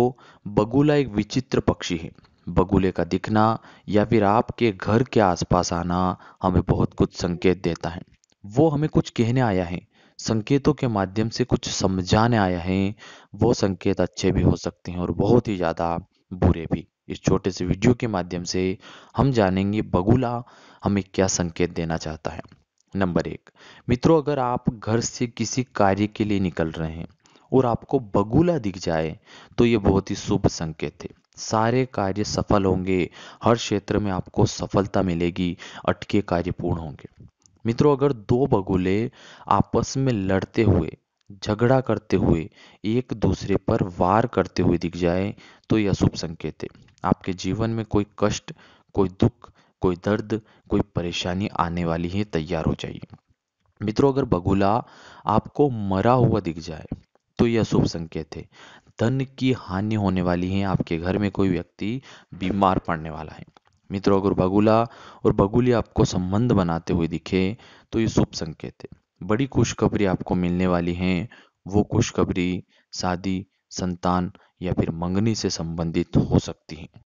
तो बगुला एक विचित्र पक्षी है बगुले का दिखना या फिर आपके घर के आसपास आना हमें बहुत कुछ संकेत देता है वो हमें कुछ कहने आया है संकेतों के माध्यम से कुछ समझाने आया है वो संकेत अच्छे भी हो सकते हैं और बहुत ही ज़्यादा बुरे भी इस छोटे से वीडियो के माध्यम से हम जानेंगे बगुला हमें क्या संकेत देना चाहता है नंबर एक मित्रों अगर आप घर से किसी कार्य के लिए निकल रहे हैं और आपको बगुला दिख जाए तो ये बहुत ही शुभ संकेत है सारे कार्य सफल होंगे हर क्षेत्र में आपको सफलता मिलेगी अटके कार्य पूर्ण होंगे मित्रों अगर दो बगुले आपस में लड़ते हुए झगड़ा करते हुए एक दूसरे पर वार करते हुए दिख जाए तो यह अशुभ संकेत है आपके जीवन में कोई कष्ट कोई दुख कोई दर्द कोई परेशानी आने वाली है तैयार हो जाइए मित्रों अगर बगुला आपको मरा हुआ दिख जाए तो यह शुभ संकेत है धन की हानि होने वाली है आपके घर में कोई व्यक्ति बीमार पड़ने वाला है मित्रों अगर बगुला और बगुली आपको संबंध बनाते हुए दिखे तो ये शुभ संकेत है बड़ी खुशखबरी आपको मिलने वाली है वो खुशखबरी शादी संतान या फिर मंगनी से संबंधित हो सकती है